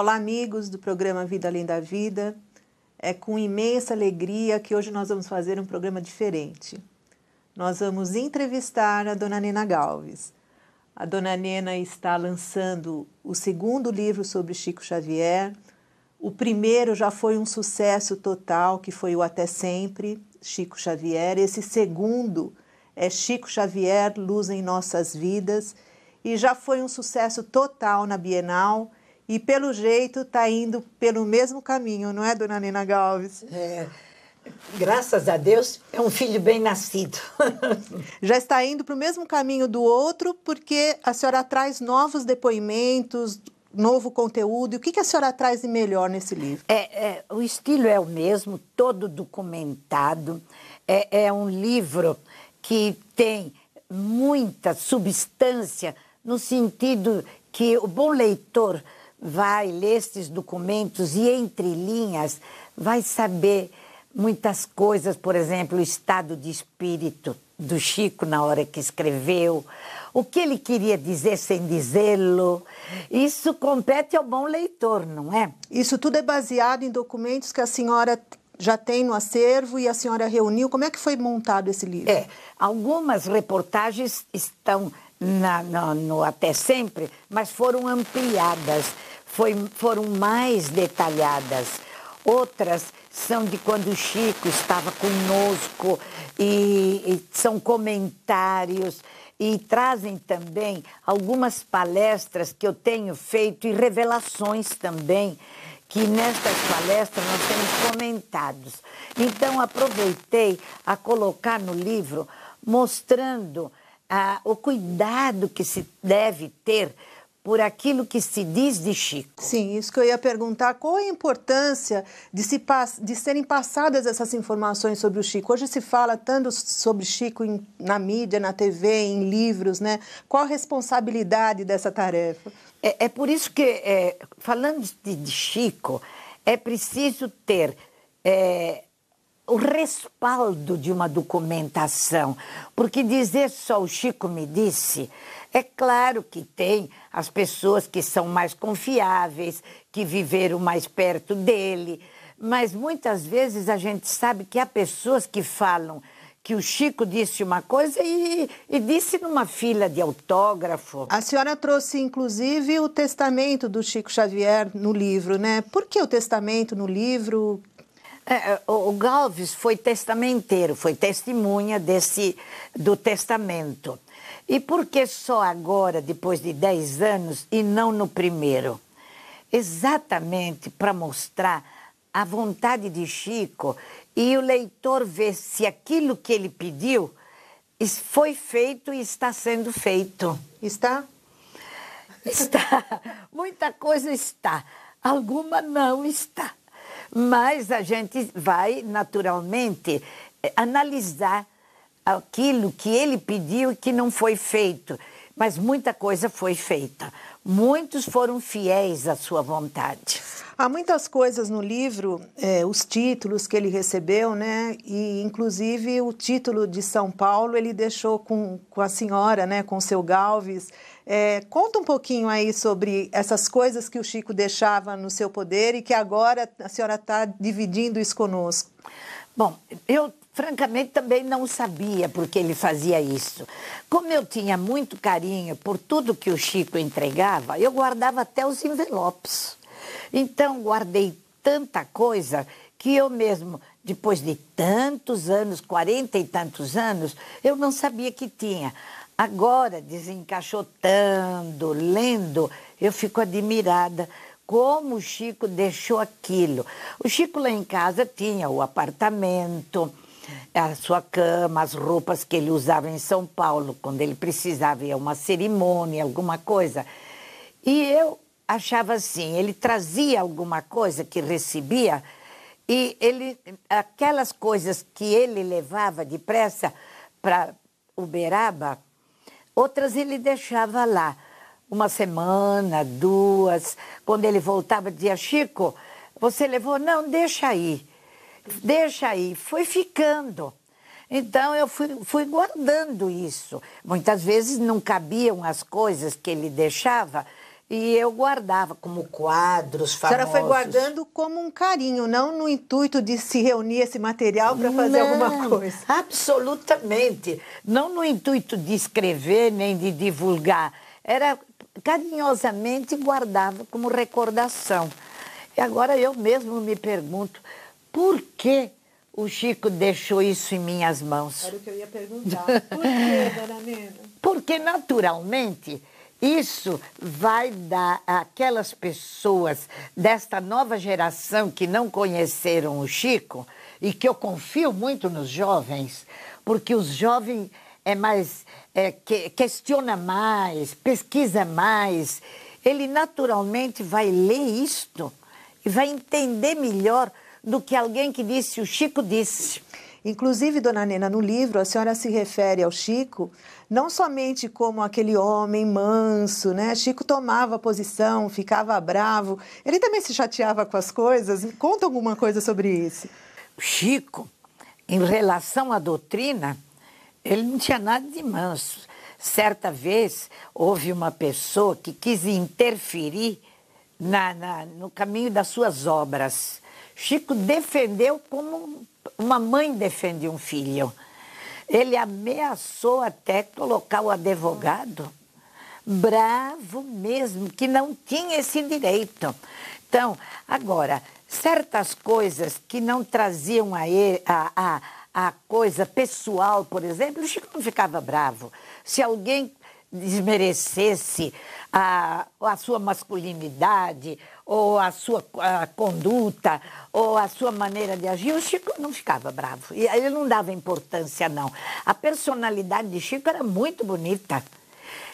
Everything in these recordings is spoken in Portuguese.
Olá, amigos do programa Vida Além da Vida. É com imensa alegria que hoje nós vamos fazer um programa diferente. Nós vamos entrevistar a dona Nena Galves. A dona Nena está lançando o segundo livro sobre Chico Xavier. O primeiro já foi um sucesso total, que foi o Até Sempre, Chico Xavier. Esse segundo é Chico Xavier, Luz em Nossas Vidas, e já foi um sucesso total na Bienal e pelo jeito está indo pelo mesmo caminho, não é, dona Nina Galves? É. Graças a Deus, é um filho bem nascido. Já está indo para o mesmo caminho do outro, porque a senhora traz novos depoimentos, novo conteúdo. o que, que a senhora traz de melhor nesse livro? É, é, o estilo é o mesmo, todo documentado. É, é um livro que tem muita substância, no sentido que o bom leitor vai ler estes documentos e entre linhas vai saber muitas coisas, por exemplo, o estado de espírito do Chico na hora que escreveu, o que ele queria dizer sem dizê-lo. Isso compete ao bom leitor, não é? Isso tudo é baseado em documentos que a senhora já tem no acervo e a senhora reuniu. Como é que foi montado esse livro? É, algumas reportagens estão na, no, no Até Sempre, mas foram ampliadas, foi, foram mais detalhadas. Outras são de quando o Chico estava conosco e, e são comentários e trazem também algumas palestras que eu tenho feito e revelações também que nestas palestras nós temos comentados. Então aproveitei a colocar no livro mostrando o cuidado que se deve ter por aquilo que se diz de Chico. Sim, isso que eu ia perguntar. Qual a importância de, se, de serem passadas essas informações sobre o Chico? Hoje se fala tanto sobre Chico em, na mídia, na TV, em livros, né? Qual a responsabilidade dessa tarefa? É, é por isso que, é, falando de, de, Chico, é preciso ter é, o respaldo de uma documentação, porque dizer só o Chico me disse, é claro que tem as pessoas que são mais confiáveis, que viveram mais perto dele, mas muitas vezes a gente sabe que há pessoas que falam que o Chico disse uma coisa e, e, disse numa fila de autógrafo. A senhora trouxe, inclusive, o testamento do Chico Xavier no livro, né? Por que o testamento no livro? É, é, o Galves foi testamenteiro, foi testemunha desse, do testamento. E por que só agora, depois de 10 anos, e não no primeiro? Exatamente para mostrar a vontade de Chico e o leitor ver se aquilo que ele pediu foi feito e está sendo feito. Está? Está. Muita coisa está, alguma não está. Mas a gente vai, naturalmente, eh, analisar aquilo que ele pediu e que não foi feito. Mas muita coisa foi feita. Muitos foram fiéis à sua vontade. Há muitas coisas no livro, é, os títulos que ele recebeu, né? E inclusive o título de São Paulo ele deixou com, com a senhora, né? Com o seu Galves, é, conta um pouquinho aí sobre essas coisas que o Chico deixava no seu poder e que agora a senhora está dividindo isso conosco. Bom, eu francamente também não sabia porque ele fazia isso. Como eu tinha muito carinho por tudo que o Chico entregava, eu guardava até os envelopes. Então guardei tanta coisa que eu mesmo, depois de tantos anos, quarenta e tantos anos, eu não sabia que tinha. Agora, desencaixotando, lendo, eu fico admirada como o Chico deixou aquilo. O Chico lá em casa tinha o apartamento, a sua cama, as roupas que ele usava em São Paulo, quando ele precisava ir a uma cerimônia, alguma coisa. E eu achava assim, ele trazia alguma coisa que recebia e ele aquelas coisas que ele levava depressa para Uberaba, Outras ele deixava lá uma semana, duas. Quando ele voltava, dizia: Chico, você levou? Não, deixa aí, deixa aí. Foi ficando. Então eu fui, fui guardando isso. Muitas vezes não cabiam as coisas que ele deixava, e eu guardava como quadros famosos. A senhora foi guardando como um carinho, não no intuito de se reunir esse material para fazer não, alguma coisa. Absolutamente. Não no intuito de escrever nem de divulgar. Era carinhosamente guardava como recordação. E agora eu mesmo me pergunto por que o Chico deixou isso em minhas mãos. Era o que eu ia perguntar. Por que, dona Nena? Porque naturalmente isso vai dar àquelas pessoas desta nova geração que não conheceram o Chico e que eu confio muito nos jovens, porque os jovens é mais é, que, questiona mais, pesquisa mais, ele naturalmente vai ler isto e vai entender melhor do que alguém que disse o Chico disse. Inclusive, dona Nena, no livro, a senhora se refere ao Chico não somente como aquele homem manso, né? Chico tomava posição, ficava bravo, ele também se chateava com as coisas. Conta alguma coisa sobre isso. Chico, em relação à doutrina, ele não tinha nada de manso. Certa vez houve uma pessoa que quis interferir na, na no caminho das suas obras. Chico defendeu como uma mãe defende um filho. Ele ameaçou até colocar o advogado bravo mesmo, que não tinha esse direito. Então, agora, certas coisas que não traziam a, ele, a, a, a coisa pessoal, por exemplo, o Chico não ficava bravo. Se alguém desmerecesse a, a sua masculinidade, ou a sua a conduta, ou a sua maneira de agir, o Chico não ficava bravo. Ele não dava importância, não. A personalidade de Chico era muito bonita.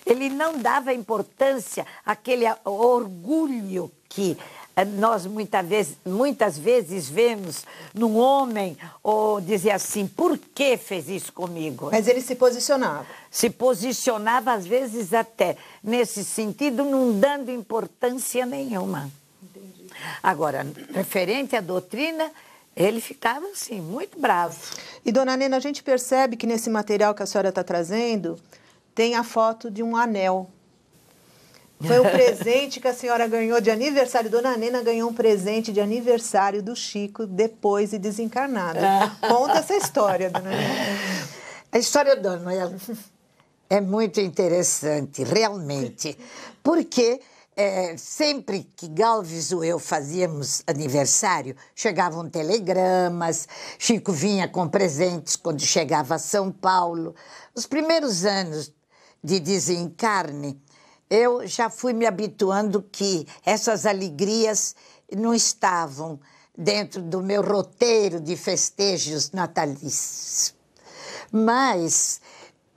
Ele não dava importância àquele orgulho que é, nós muita vez, muitas vezes vemos num homem ou dizer assim, por que fez isso comigo? Mas ele se posicionava. Se posicionava, às vezes, até nesse sentido, não dando importância nenhuma. Entendi. Agora, referente à doutrina, ele ficava assim, muito bravo. E, dona Nena, a gente percebe que nesse material que a senhora está trazendo, tem a foto de um anel foi o presente que a senhora ganhou de aniversário. Dona Nena ganhou um presente de aniversário do Chico depois e desencarnada. Ah. Conta essa história, dona Nena. A história do Noel é muito interessante, realmente, porque é, sempre que Galves ou eu fazíamos aniversário, chegavam telegramas, Chico vinha com presentes quando chegava a São Paulo. Os primeiros anos de desencarne, eu já fui me habituando que essas alegrias não estavam dentro do meu roteiro de festejos natalícios. Mas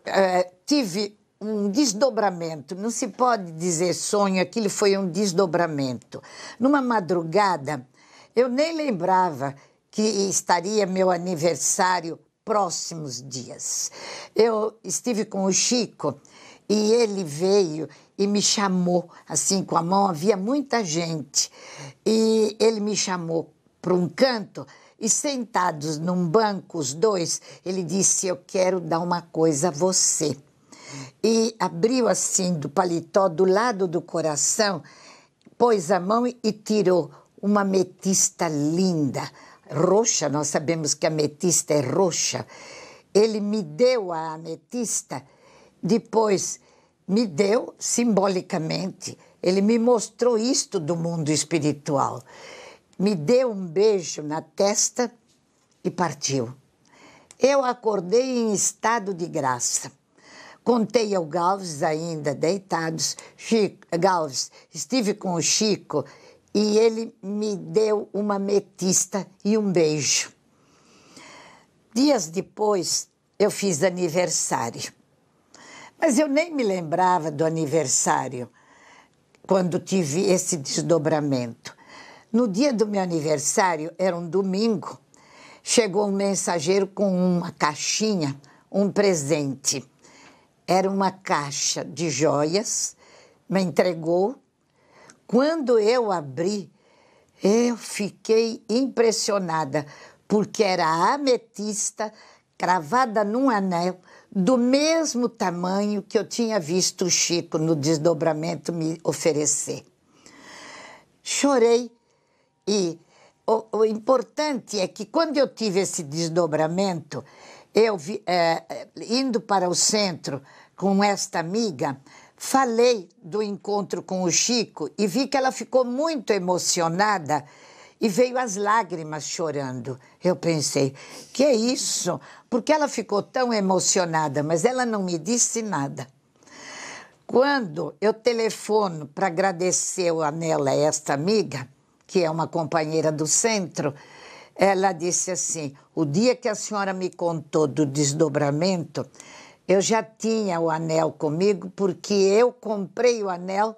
eh, tive um desdobramento, não se pode dizer sonho, aquilo foi um desdobramento. Numa madrugada, eu nem lembrava que estaria meu aniversário próximos dias. Eu estive com o Chico e ele veio e me chamou assim com a mão, havia muita gente. E ele me chamou para um canto e sentados num banco os dois, ele disse: "Eu quero dar uma coisa a você". E abriu assim do paletó do lado do coração, pôs a mão e tirou uma ametista linda, roxa, nós sabemos que a ametista é roxa. Ele me deu a ametista, depois me deu simbolicamente, ele me mostrou isto do mundo espiritual. Me deu um beijo na testa e partiu. Eu acordei em estado de graça. Contei ao Galves, ainda deitados. Chico, Galves, estive com o Chico e ele me deu uma metista e um beijo. Dias depois, eu fiz aniversário. Mas eu nem me lembrava do aniversário quando tive esse desdobramento. No dia do meu aniversário, era um domingo, chegou um mensageiro com uma caixinha, um presente. Era uma caixa de joias, me entregou. Quando eu abri, eu fiquei impressionada, porque era ametista cravada num anel do mesmo tamanho que eu tinha visto o Chico no desdobramento me oferecer. Chorei e o, o importante é que quando eu tive esse desdobramento, eu vi, é, é indo para o centro com esta amiga, falei do encontro com o Chico e vi que ela ficou muito emocionada e veio as lágrimas chorando. Eu pensei, que é isso? Porque ela ficou tão emocionada, mas ela não me disse nada. Quando eu telefono para agradecer a Nela, esta amiga, que é uma companheira do centro, ela disse assim: o dia que a senhora me contou do desdobramento, eu já tinha o anel comigo, porque eu comprei o anel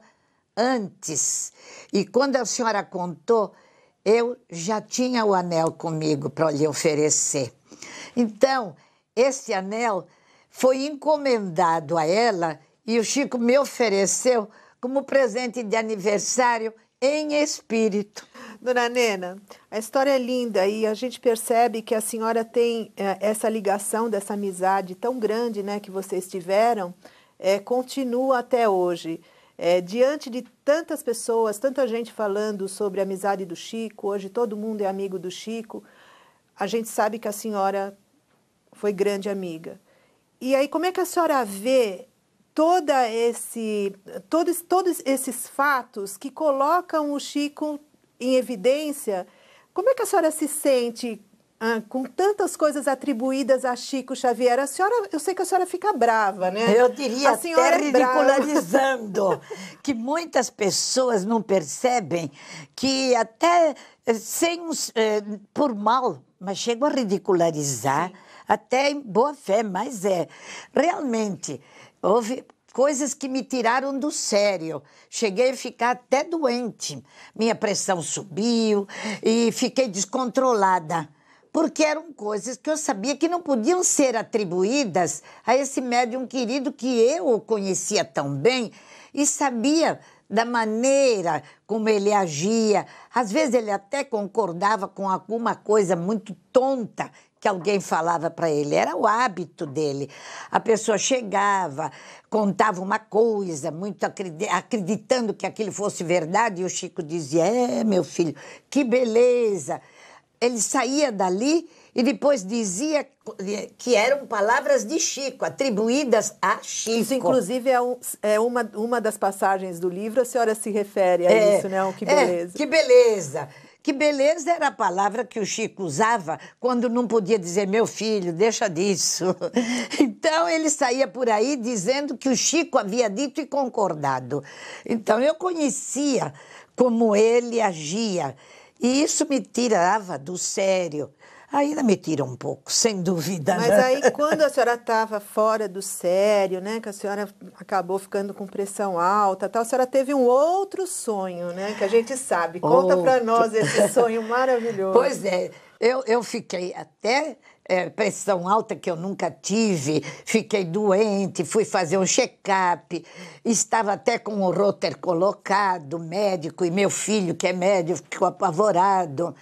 antes. E quando a senhora contou, eu já tinha o anel comigo para lhe oferecer. Então, esse anel foi encomendado a ela e o Chico me ofereceu como presente de aniversário em espírito. Dona Nena, a história é linda e a gente percebe que a senhora tem eh, essa ligação, dessa amizade tão grande né, que vocês tiveram, eh, continua até hoje. É, diante de tantas pessoas, tanta gente falando sobre a amizade do Chico, hoje todo mundo é amigo do Chico, a gente sabe que a senhora foi grande amiga. E aí, como é que a senhora vê toda esse, todos, todos esses fatos que colocam o Chico em evidência? Como é que a senhora se sente ah, com tantas coisas atribuídas a Chico Xavier, a senhora, eu sei que a senhora fica brava, né? Eu diria a senhora até é ridicularizando que muitas pessoas não percebem que até eh, sem eh, por mal, mas chego a ridicularizar Sim. até em boa fé, mas é realmente houve coisas que me tiraram do sério. Cheguei a ficar até doente. Minha pressão subiu e fiquei descontrolada porque eram coisas que eu sabia que não podiam ser atribuídas a esse médium querido que eu conhecia tão bem e sabia da maneira como ele agia. Às vezes ele até concordava com alguma coisa muito tonta que alguém falava para ele, era o hábito dele. A pessoa chegava, contava uma coisa, muito acreditando que aquilo fosse verdade, e o Chico dizia: "É, meu filho, que beleza!" ele saía dali e depois dizia que eram palavras de Chico, atribuídas a Chico. Isso, inclusive, é, um, é uma, uma das passagens do livro, a senhora se refere a é, isso, né? que é, beleza. É, que beleza. Que beleza era a palavra que o Chico usava quando não podia dizer meu filho, deixa disso. Então ele saía por aí dizendo que o Chico havia dito e concordado. Então eu conhecia como ele agia e isso me tirava do sério. Ainda me tira um pouco, sem dúvida. Mas né? aí, quando a senhora estava fora do sério, né, que a senhora acabou ficando com pressão alta, tal, a senhora teve um outro sonho, né, que a gente sabe. Conta para nós esse sonho maravilhoso. Pois é, eu, eu fiquei até é, pressão alta que eu nunca tive, fiquei doente, fui fazer um check-up, estava até com o roter colocado, médico, e meu filho, que é médico, ficou apavorado.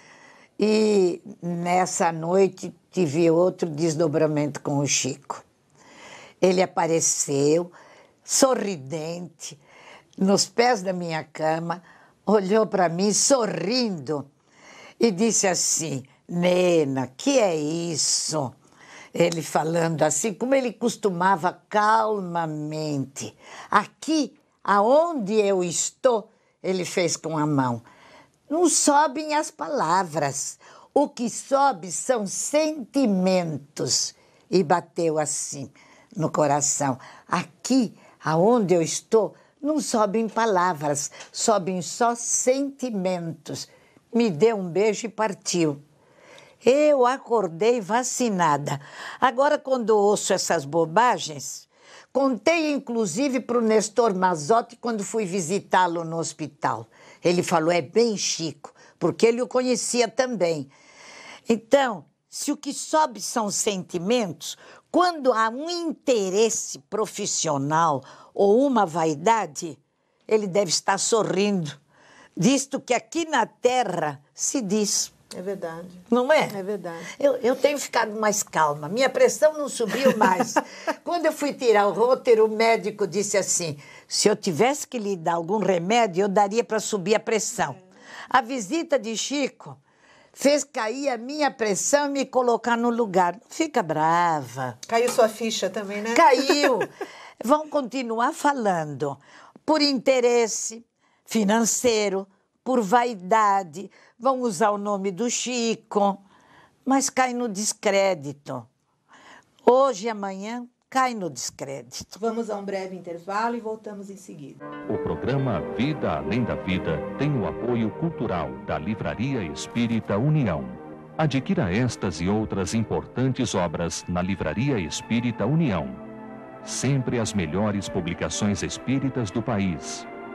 E nessa noite tive outro desdobramento com o Chico. Ele apareceu, sorridente, nos pés da minha cama, olhou para mim sorrindo e disse assim: Nena, que é isso? Ele falando assim, como ele costumava calmamente. Aqui, aonde eu estou, ele fez com a mão. Não sobem as palavras. O que sobe são sentimentos. E bateu assim no coração. Aqui, aonde eu estou, não sobem palavras, sobem só sentimentos. Me deu um beijo e partiu. Eu acordei vacinada. Agora, quando ouço essas bobagens, contei inclusive para o Nestor Mazotti quando fui visitá-lo no hospital. Ele falou: é bem Chico, porque ele o conhecia também. Então, se o que sobe são sentimentos, quando há um interesse profissional ou uma vaidade, ele deve estar sorrindo, visto que aqui na Terra se diz. É verdade. Não é? É verdade. Eu, eu tenho ficado mais calma. Minha pressão não subiu mais. Quando eu fui tirar o roteiro, o médico disse assim: se eu tivesse que lhe dar algum remédio, eu daria para subir a pressão. É. A visita de Chico fez cair a minha pressão e me colocar no lugar. Não fica brava. Caiu sua ficha também, né? Caiu. Vão continuar falando por interesse financeiro, por vaidade, vão usar o nome do Chico, mas cai no descrédito. Hoje e amanhã cai no descrédito. Vamos a um breve intervalo e voltamos em seguida. O programa Vida Além da Vida tem o apoio cultural da Livraria Espírita União. Adquira estas e outras importantes obras na Livraria Espírita União. Sempre as melhores publicações espíritas do país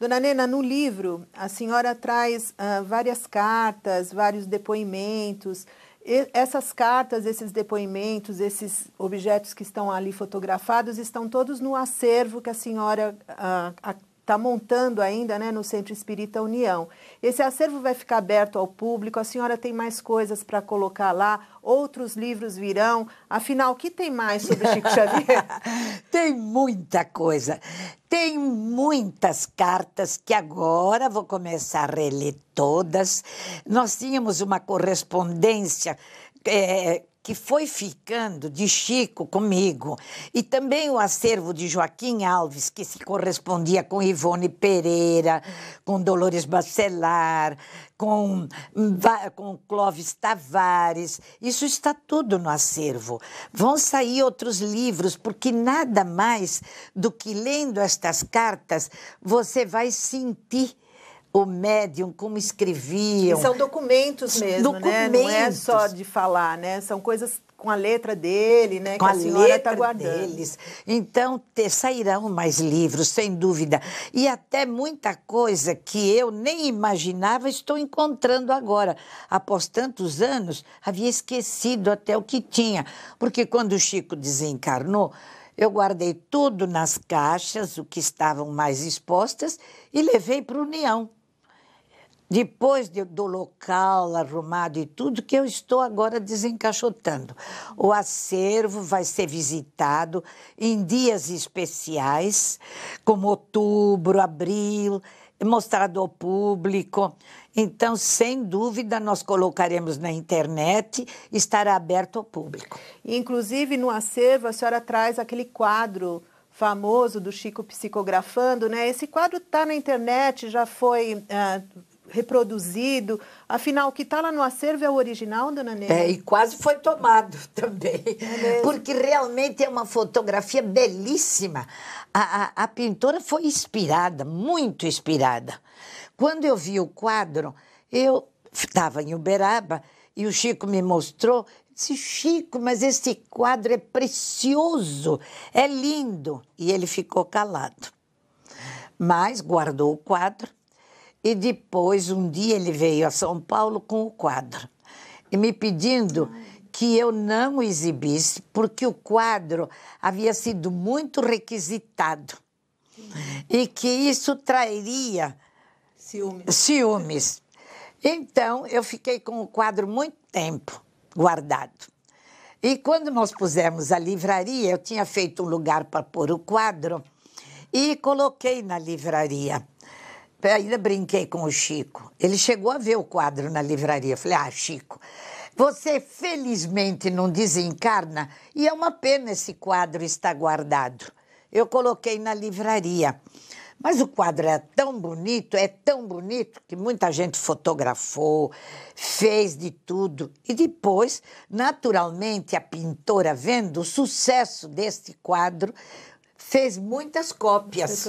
Dona Nena, no livro a senhora traz ah, várias cartas, vários depoimentos. E essas cartas, esses depoimentos, esses objetos que estão ali fotografados estão todos no acervo que a senhora ah, está montando ainda né, no Centro Espírita União. Esse acervo vai ficar aberto ao público, a senhora tem mais coisas para colocar lá, outros livros virão. Afinal, o que tem mais sobre Chico Xavier? tem muita coisa. Tem muitas cartas que agora vou começar a reler todas. Nós tínhamos uma correspondência é, que foi ficando de Chico comigo, e também o acervo de Joaquim Alves, que se correspondia com Ivone Pereira, com Dolores Bacelar, com, hum, com Clóvis Tavares, isso está tudo no acervo. Vão sair outros livros, porque nada mais do que lendo estas cartas você vai sentir o médium, como escreviam. E são documentos mesmo, documentos. né? Não é só de falar, né? São coisas com a letra dele, né? Com que a, a senhora está guardando. Deles. Então, te, sairão mais livros, sem dúvida. E até muita coisa que eu nem imaginava estou encontrando agora. Após tantos anos, havia esquecido até o que tinha. Porque quando o Chico desencarnou, eu guardei tudo nas caixas, o que estavam mais expostas, e levei para a União depois de, do local arrumado e tudo, que eu estou agora desencaixotando. O acervo vai ser visitado em dias especiais, como outubro, abril, mostrado ao público. Então, sem dúvida, nós colocaremos na internet, estará aberto ao público. Inclusive, no acervo, a senhora traz aquele quadro famoso do Chico psicografando, né? Esse quadro está na internet, já foi uh, reproduzido. Afinal, o que está lá no acervo é o original, dona Neira? É, e quase foi tomado também. É porque realmente é uma fotografia belíssima. A, a, a pintora foi inspirada, muito inspirada. Quando eu vi o quadro, eu estava em Uberaba e o Chico me mostrou. Disse, Chico, mas esse quadro é precioso, é lindo. E ele ficou calado. Mas guardou o quadro e depois, um dia, ele veio a São Paulo com o quadro e me pedindo que eu não exibisse, porque o quadro havia sido muito requisitado e que isso trairia ciúmes. ciúmes. Então, eu fiquei com o quadro muito tempo guardado. E quando nós pusemos a livraria, eu tinha feito um lugar para pôr o quadro e coloquei na livraria ainda brinquei com o Chico. Ele chegou a ver o quadro na livraria. Eu falei, ah, Chico, você felizmente não desencarna e é uma pena esse quadro estar guardado. Eu coloquei na livraria. Mas o quadro é tão bonito, é tão bonito, que muita gente fotografou, fez de tudo. E depois, naturalmente, a pintora, vendo o sucesso deste quadro, fez muitas cópias.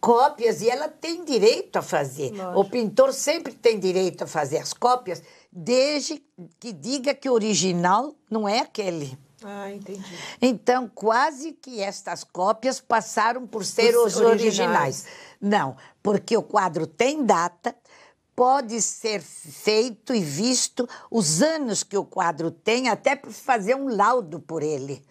Cópias, e ela tem direito a fazer. Lógico. O pintor sempre tem direito a fazer as cópias, desde que diga que o original não é aquele. Ah, entendi. Então, quase que estas cópias passaram por ser os, os originais. originais. Não, porque o quadro tem data, pode ser feito e visto os anos que o quadro tem, até para fazer um laudo por ele.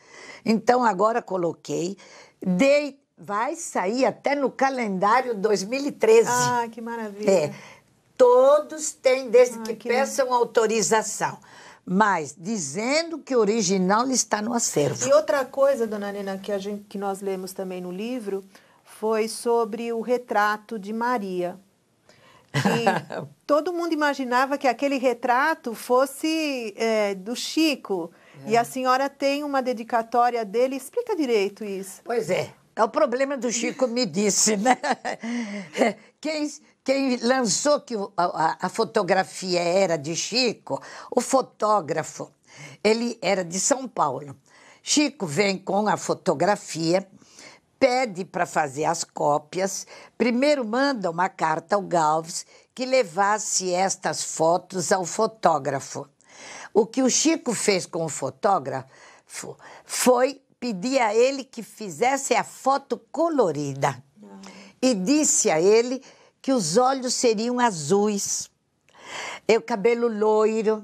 Então, agora coloquei dei vai sair até no calendário 2013. Ah, que maravilha. É, todos têm, desde ah, que, que peçam autorização mas dizendo que o original está no acervo. E outra coisa, dona Nena, que, gente, que, nós lemos também no livro, foi sobre o retrato de Maria. todo mundo imaginava que aquele retrato fosse é, do Chico, e a senhora tem uma dedicatória dele. Explica direito isso. Pois é. É o problema do Chico me disse, né? Quem, quem lançou que a, a fotografia era de Chico, o fotógrafo, ele era de São Paulo. Chico vem com a fotografia, pede para fazer as cópias. Primeiro manda uma carta ao Galves que levasse estas fotos ao fotógrafo. O que o Chico fez com o fotógrafo foi pedir a ele que fizesse a foto colorida e disse a ele que os olhos seriam azuis, e o cabelo loiro,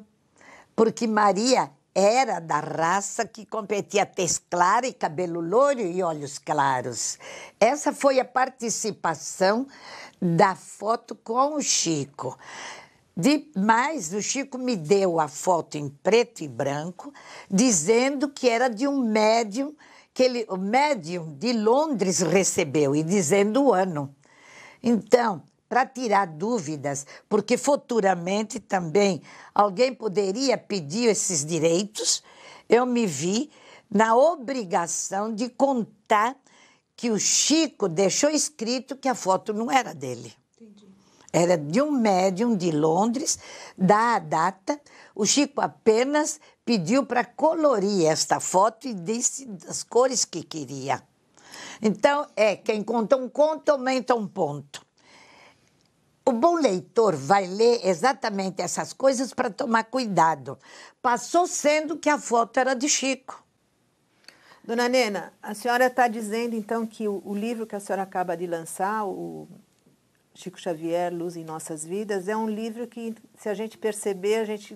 porque Maria era da raça que competia tez clara e cabelo loiro e olhos claros. Essa foi a participação da foto com o Chico. Demais, o Chico me deu a foto em preto e branco, dizendo que era de um médium que ele, o médium de Londres recebeu e dizendo o ano. Então, para tirar dúvidas, porque futuramente também alguém poderia pedir esses direitos, eu me vi na obrigação de contar que o Chico deixou escrito que a foto não era dele. Era de um médium de Londres, da data. O Chico apenas pediu para colorir esta foto e disse as cores que queria. Então, é quem conta um conto aumenta um ponto. O bom leitor vai ler exatamente essas coisas para tomar cuidado. Passou sendo que a foto era de Chico. Dona Nena, a senhora está dizendo então que o, o, livro que a senhora acaba de lançar, o Chico Xavier, Luz em Nossas Vidas, é um livro que, se a gente perceber, a gente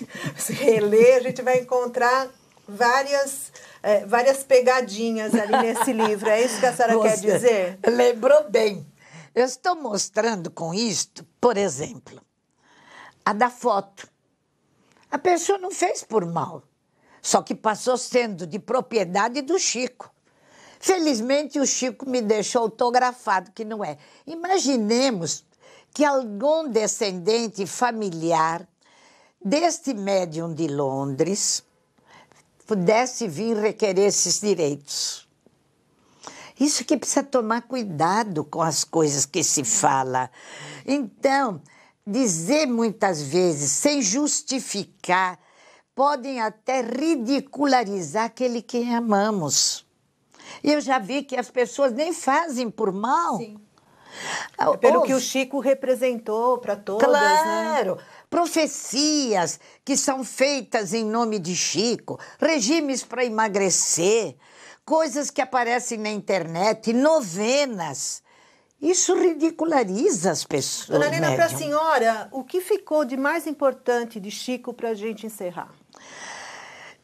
reler, a gente vai encontrar várias, é, várias pegadinhas ali nesse livro. É isso que a senhora Você quer dizer? Lembrou bem. Eu estou mostrando com isto, por exemplo, a da foto. A pessoa não fez por mal, só que passou sendo de propriedade do Chico. Felizmente o Chico me deixou autografado, que não é. Imaginemos que algum descendente familiar deste médium de Londres pudesse vir requerer esses direitos. Isso que precisa tomar cuidado com as coisas que se fala. Então, dizer muitas vezes, sem justificar, podem até ridicularizar aquele que amamos eu já vi que as pessoas nem fazem por mal. Sim. Ah, é pelo que o Chico representou para todas, né? claro. Né? Profecias que são feitas em nome de Chico, regimes para emagrecer, coisas que aparecem na internet, novenas. Isso ridiculariza as pessoas. Dona Nina, né, para a senhora, o que ficou de mais importante de Chico para a gente encerrar?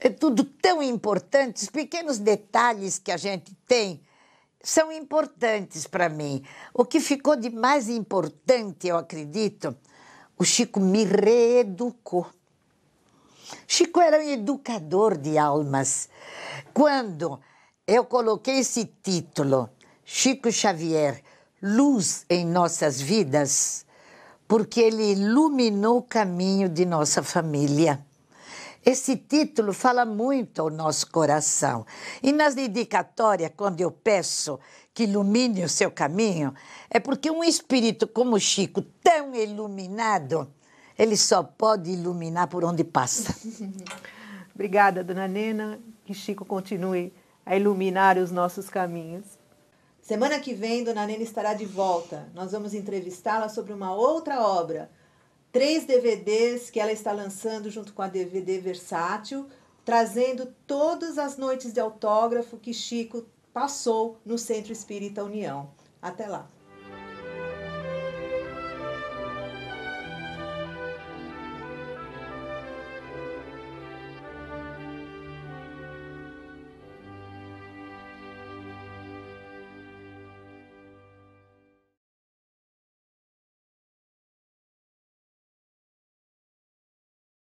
é tudo tão importante, os pequenos detalhes que a gente tem são importantes para mim. O que ficou de mais importante, eu acredito, o Chico me reeducou. Chico era um educador de almas. Quando eu coloquei esse título, Chico Xavier, Luz em Nossas Vidas, porque ele iluminou o caminho de nossa família. Esse título fala muito ao nosso coração. E na dedicatória, quando eu peço que ilumine o seu caminho, é porque um espírito como Chico, tão iluminado, ele só pode iluminar por onde passa. Obrigada, dona Nena. Que Chico continue a iluminar os nossos caminhos. Semana que vem, dona Nena estará de volta. Nós vamos entrevistá-la sobre uma outra obra três DVDs que ela está lançando junto com a DVD Versátil, trazendo todas as noites de autógrafo que Chico passou no Centro Espírita União. Até lá!